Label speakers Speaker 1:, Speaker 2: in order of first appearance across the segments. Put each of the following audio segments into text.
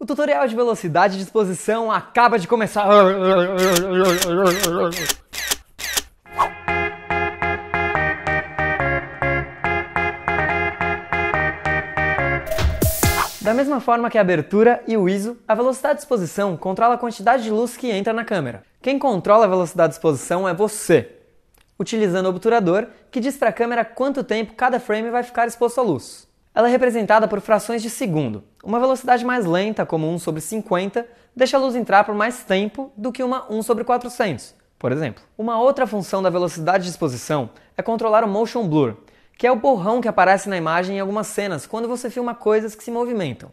Speaker 1: O tutorial de velocidade de exposição acaba de começar. Da mesma forma que a abertura e o ISO, a velocidade de exposição controla a quantidade de luz que entra na câmera. Quem controla a velocidade de exposição é você, utilizando o obturador que diz para a câmera quanto tempo cada frame vai ficar exposto à luz. Ela é representada por frações de segundo. Uma velocidade mais lenta, como 1 sobre 50, deixa a luz entrar por mais tempo do que uma 1 sobre 400, por exemplo. Uma outra função da velocidade de exposição é controlar o motion blur, que é o borrão que aparece na imagem em algumas cenas quando você filma coisas que se movimentam.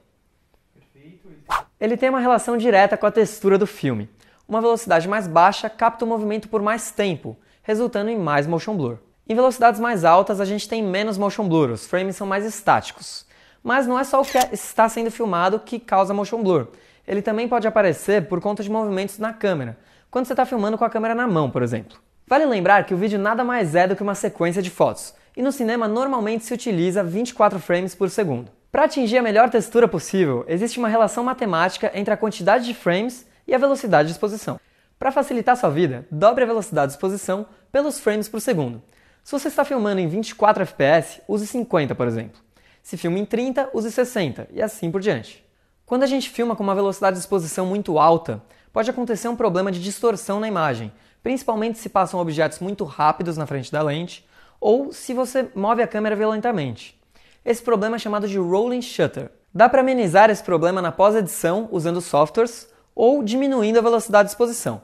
Speaker 1: Ele tem uma relação direta com a textura do filme. Uma velocidade mais baixa capta o movimento por mais tempo, resultando em mais motion blur. Em velocidades mais altas, a gente tem menos motion blur, os frames são mais estáticos. Mas não é só o que é, está sendo filmado que causa motion blur. Ele também pode aparecer por conta de movimentos na câmera, quando você está filmando com a câmera na mão, por exemplo. Vale lembrar que o vídeo nada mais é do que uma sequência de fotos, e no cinema normalmente se utiliza 24 frames por segundo. Para atingir a melhor textura possível, existe uma relação matemática entre a quantidade de frames e a velocidade de exposição. Para facilitar sua vida, dobre a velocidade de exposição pelos frames por segundo. Se você está filmando em 24 FPS, use 50, por exemplo. Se filma em 30, use 60 e assim por diante. Quando a gente filma com uma velocidade de exposição muito alta, pode acontecer um problema de distorção na imagem, principalmente se passam objetos muito rápidos na frente da lente ou se você move a câmera violentamente. Esse problema é chamado de rolling shutter. Dá para amenizar esse problema na pós-edição usando softwares ou diminuindo a velocidade de exposição.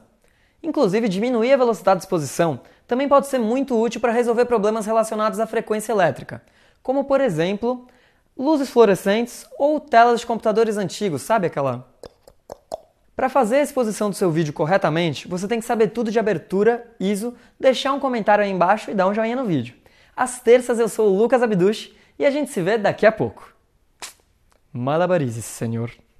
Speaker 1: Inclusive, diminuir a velocidade de exposição também pode ser muito útil para resolver problemas relacionados à frequência elétrica, como por exemplo, luzes fluorescentes ou telas de computadores antigos, sabe aquela? Para fazer a exposição do seu vídeo corretamente, você tem que saber tudo de abertura, ISO, deixar um comentário aí embaixo e dar um joinha no vídeo. Às terças eu sou o Lucas Abduch e a gente se vê daqui a pouco. Malabarizes, senhor.